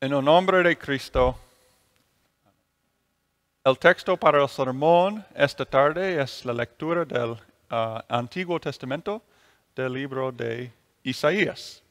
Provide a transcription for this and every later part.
En el nombre de Cristo. El texto para el sermón esta tarde es la lectura del ah, Antiguo Testamento del libro de Isaías.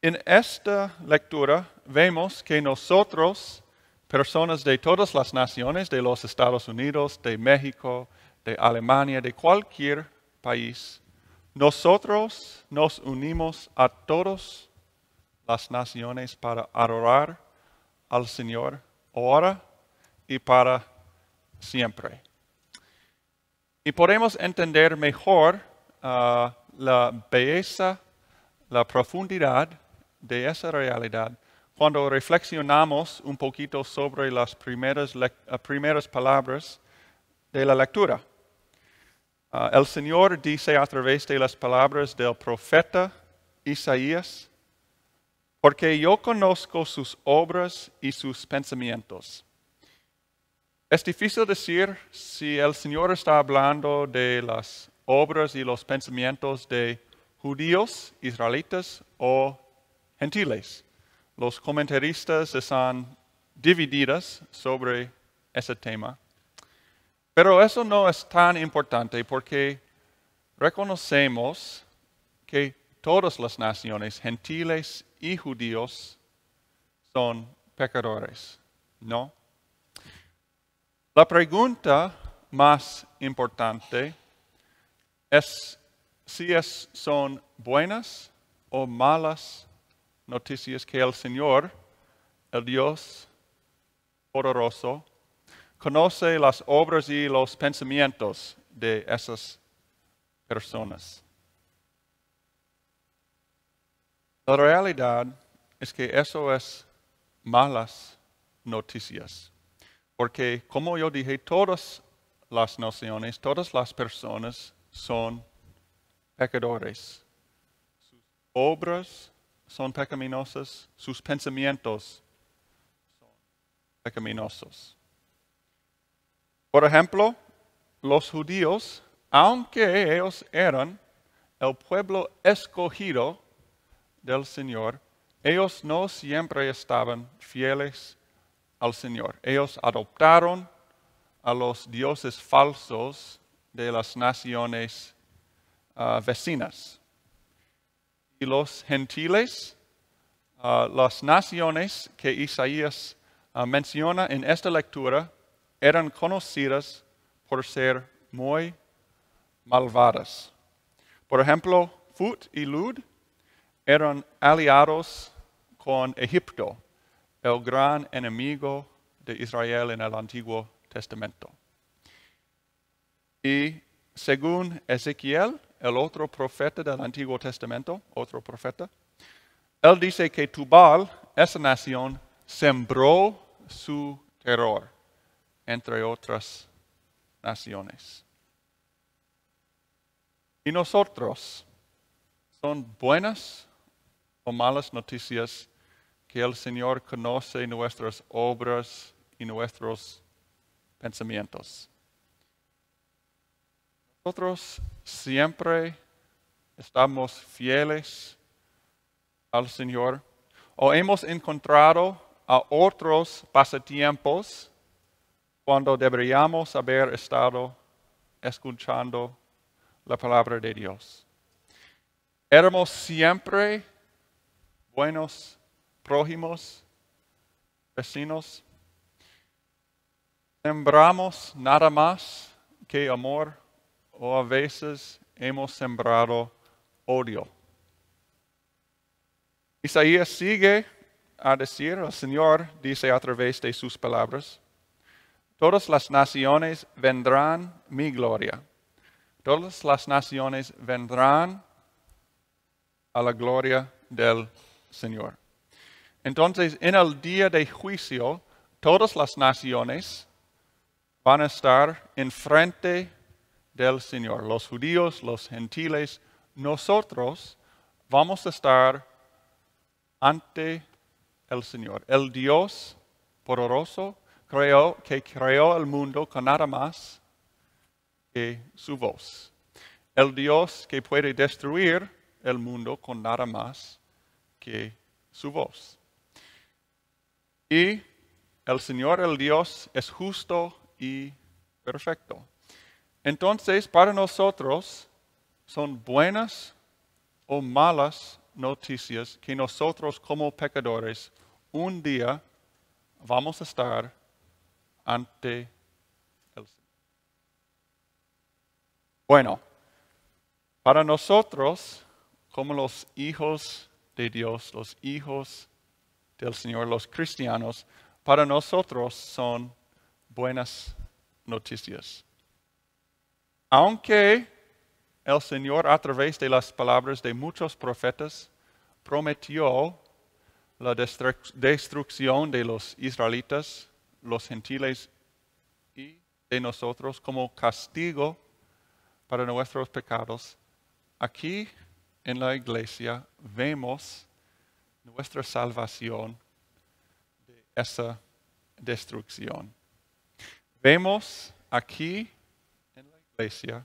En esta lectura vemos que nosotros, personas de todas las naciones, de los Estados Unidos, de México, de Alemania, de cualquier país, nosotros nos unimos a todos las naciones para adorar al Señor ahora y para siempre. Y podemos entender mejor ah, la belleza, la profundidad de esa realidad cuando reflexionamos un poquito sobre las primeras, ah, primeras palabras de la lectura. Ah, el Señor dice a través de las palabras del profeta Isaías, porque yo conozco sus obras y sus pensamientos. Es difícil decir si el Señor está hablando de las obras y los pensamientos de judíos, israelitas o gentiles. Los comentaristas están divididos sobre ese tema. Pero eso no es tan importante porque reconocemos que todas las naciones, gentiles y judíos son pecadores, ¿no? La pregunta más importante es si es, son buenas o malas noticias que el Señor, el Dios poderoso, conoce las obras y los pensamientos de esas personas. La realidad es que eso es malas noticias, porque como yo dije, todas las naciones, todas las personas son pecadores. Sus obras son pecaminosas, sus pensamientos son pecaminosos. Por ejemplo, los judíos, aunque ellos eran el pueblo escogido del Señor, ellos no siempre estaban fieles al Señor. Ellos adoptaron a los dioses falsos de las naciones ah, vecinas. Y los gentiles, ah, las naciones que Isaías ah, menciona en esta lectura, eran conocidas por ser muy malvadas. Por ejemplo, Fut y Lud eran aliados con Egipto, el gran enemigo de Israel en el Antiguo Testamento. Y según Ezequiel, el otro profeta del Antiguo Testamento, otro profeta, él dice que Tubal, esa nación, sembró su terror entre otras naciones. Y nosotros, ¿son buenas o malas noticias, que el Señor conoce nuestras obras y nuestros pensamientos. Nosotros siempre estamos fieles al Señor o hemos encontrado a otros pasatiempos cuando deberíamos haber estado escuchando la palabra de Dios. Éramos siempre buenos prójimos, vecinos. Sembramos nada más que amor o a veces hemos sembrado odio. Isaías sigue a decir, el Señor dice a través de sus palabras, todas las naciones vendrán mi gloria. Todas las naciones vendrán a la gloria del Señor Señor. Entonces, en el día de juicio, todas las naciones van a estar enfrente del Señor. Los judíos, los gentiles, nosotros vamos a estar ante el Señor. El Dios poderoso creó, que creó el mundo con nada más que su voz. El Dios que puede destruir el mundo con nada más que su voz. Y el Señor, el Dios, es justo y perfecto. Entonces, para nosotros, son buenas o malas noticias que nosotros como pecadores un día vamos a estar ante el Señor. Bueno, para nosotros, como los hijos de Dios, los hijos del Señor, los cristianos, para nosotros son buenas noticias. Aunque el Señor a través de las palabras de muchos profetas prometió la destrucción de los israelitas, los gentiles y de nosotros como castigo para nuestros pecados, aquí en la iglesia vemos nuestra salvación de esa destrucción. Vemos aquí en la iglesia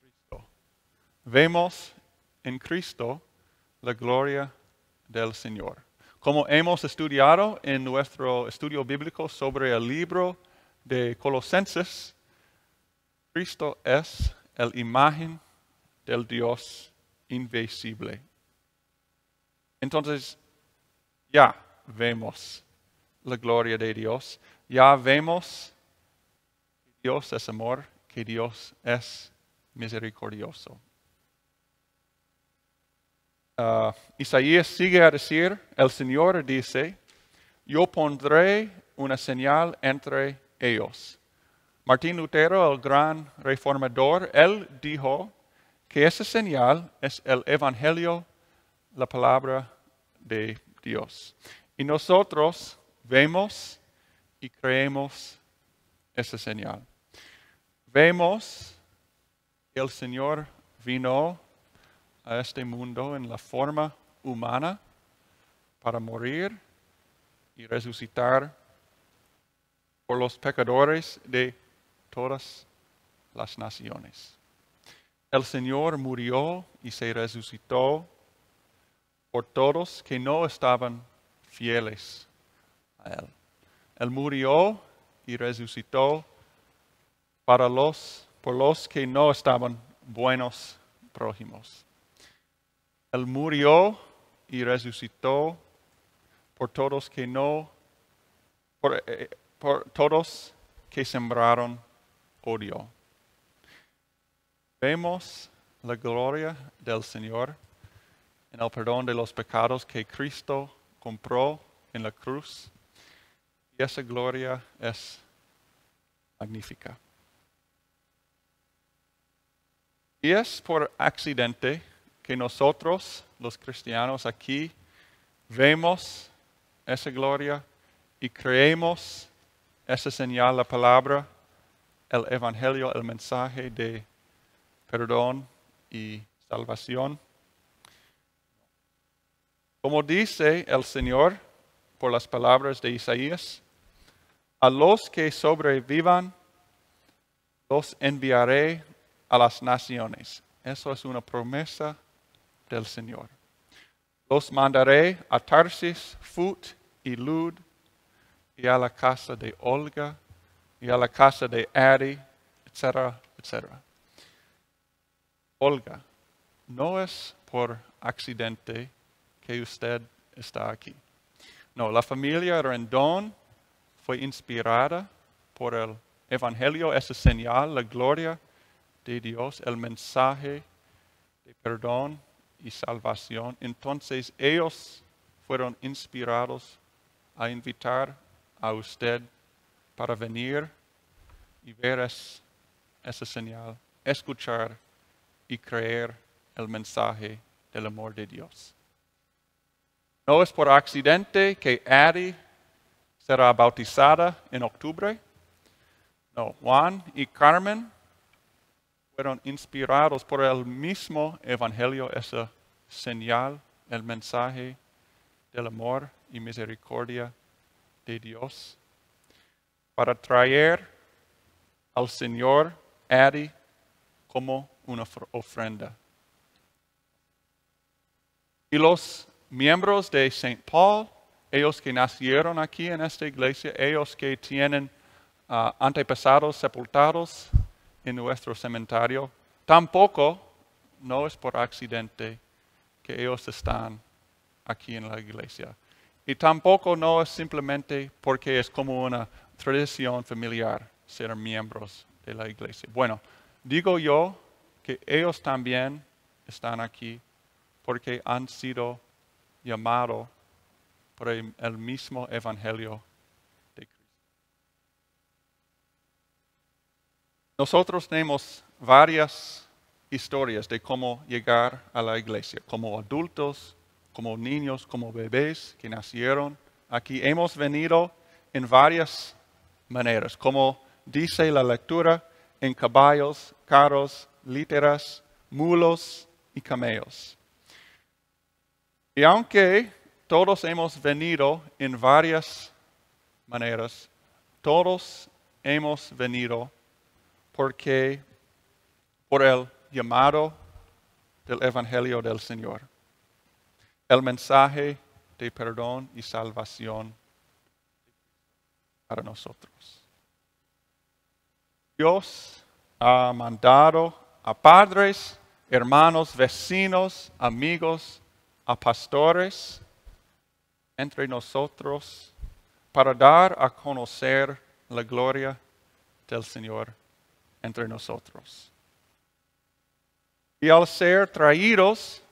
Cristo. Vemos en Cristo la gloria del Señor. Como hemos estudiado en nuestro estudio bíblico sobre el libro de Colosenses, Cristo es la imagen del Dios invisible. Entonces, ya vemos la gloria de Dios, ya vemos que Dios es amor, que Dios es misericordioso. Ah, Isaías sigue a decir, el Señor dice, yo pondré una señal entre ellos. Martín Lutero, el gran reformador, él dijo que esa señal es el Evangelio, la palabra de Dios. Y nosotros vemos y creemos esa señal. Vemos que el Señor vino a este mundo en la forma humana para morir y resucitar por los pecadores de todas las naciones. El Señor murió y se resucitó por todos que no estaban fieles a Él. Él murió y resucitó para los, por los que no estaban buenos prójimos. Él murió y resucitó por todos que no, por eh, todos que sembraron odio. Vemos la gloria del Señor en el perdón de los pecados que Cristo compró en la cruz. Y esa gloria es magnífica. Y es por accidente que nosotros, los cristianos aquí, vemos esa gloria y creemos esa señal, la palabra, el Evangelio, el mensaje de perdón y salvación. Como dice el Señor por las palabras de Isaías, a los que sobrevivan los enviaré a las naciones. Eso es una promesa del Señor. Los mandaré a Tarsis, Fut y Lud, y a la casa de Olga, y a la casa de Ari, etcétera, etcétera. Olga, no es por accidente que usted está aquí. No, la familia Rendón fue inspirada por el Evangelio, esa señal, la gloria de Dios, el mensaje de perdón y salvación. Entonces ellos fueron inspirados a invitar a usted para venir y ver ese esa señal, escuchar y creer el mensaje del amor de Dios. No es por accidente que Ari será bautizada en octubre. No, Juan y Carmen fueron inspirados por el mismo Evangelio, esa señal, el mensaje del amor y misericordia de Dios, para traer al Señor Ari como una ofrenda. Y los miembros de Saint Paul, ellos que nacieron aquí en esta iglesia, ellos que tienen ah, antepasados sepultados en nuestro cementerio, tampoco no es por accidente que ellos están aquí en la iglesia. Y tampoco no es simplemente porque es como una tradición familiar ser miembros de la iglesia. Bueno, digo yo que ellos también están aquí porque han sido llamados por el mismo evangelio de Cristo. Nosotros tenemos varias historias de cómo llegar a la iglesia, como adultos, como niños, como bebés que nacieron aquí. Hemos venido en varias maneras, como dice la lectura, en caballos, carros, literas, mulos y camellos. Y aunque todos hemos venido en varias maneras, todos hemos venido porque por el llamado del Evangelio del Señor, el mensaje de perdón y salvación para nosotros. Dios ha mandado a padres, hermanos, vecinos, amigos, a pastores entre nosotros para dar a conocer la gloria del Señor entre nosotros. Y al ser traídos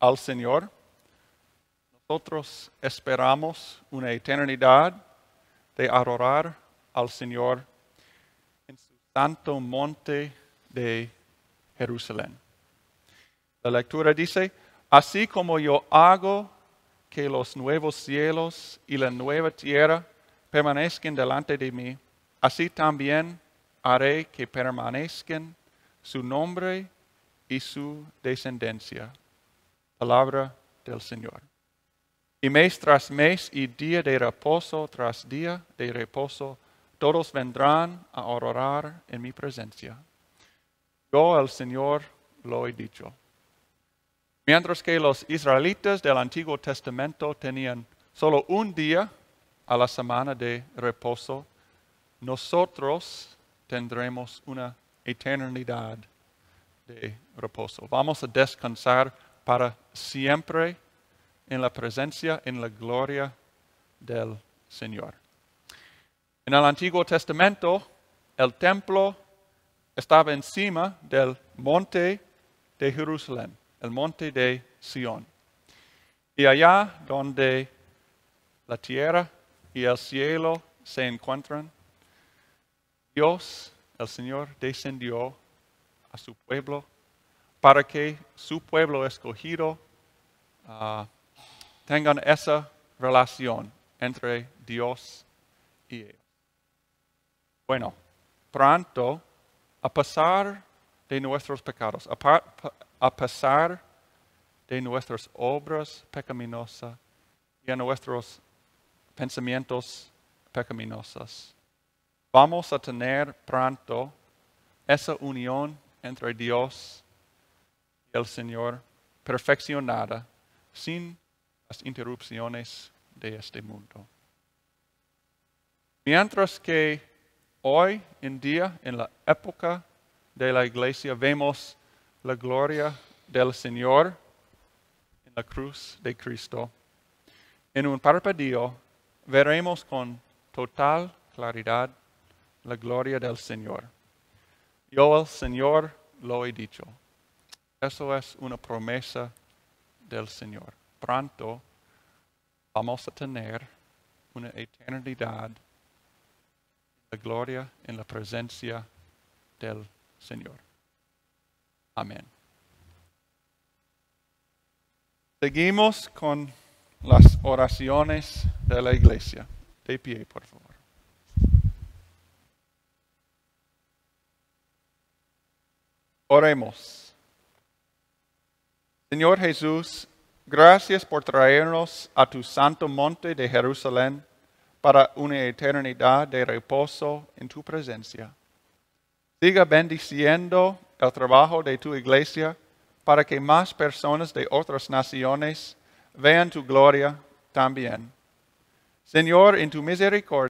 al Señor, nosotros esperamos una eternidad de adorar al Señor en su santo monte de Jerusalén. La lectura dice, así como yo hago que los nuevos cielos y la nueva tierra permanezcan delante de mí, así también haré que permanezcan su nombre y su descendencia. Palabra del Señor. Y mes tras mes y día de reposo tras día de reposo, todos vendrán a orar en mi presencia. Yo, al Señor, lo he dicho. Mientras que los israelitas del Antiguo Testamento tenían solo un día a la semana de reposo, nosotros tendremos una eternidad de reposo. Vamos a descansar para siempre en la presencia, en la gloria del Señor. En el Antiguo Testamento, el templo estaba encima del monte de Jerusalén, el monte de Sion. Y allá donde la tierra y el cielo se encuentran, Dios, el Señor, descendió a su pueblo para que su pueblo escogido ah, tengan esa relación entre Dios y él. Bueno, pronto a pesar de nuestros pecados, a, pesar de nuestras obras pecaminosas y a nuestros pensamientos pecaminosos. Vamos a tener pronto esa unión entre Dios y el Señor perfeccionada sin las interrupciones de este mundo. Mientras que Hoy en día, en la época de la iglesia, vemos la gloria del Señor en la cruz de Cristo. En un parpadeo veremos con total claridad la gloria del Señor. Yo el Señor lo he dicho. Eso es una promesa del Señor. Pronto vamos a tener una eternidad la gloria en la presencia del Señor. Amén. Seguimos con las oraciones de la iglesia. De pie, por favor. Oremos. Señor Jesús, gracias por traernos a tu santo monte de Jerusalén para una eternidad de reposo en tu presencia. Siga bendiciendo el trabajo de tu iglesia para que más personas de otras naciones vean tu gloria también. Señor, en tu misericordia,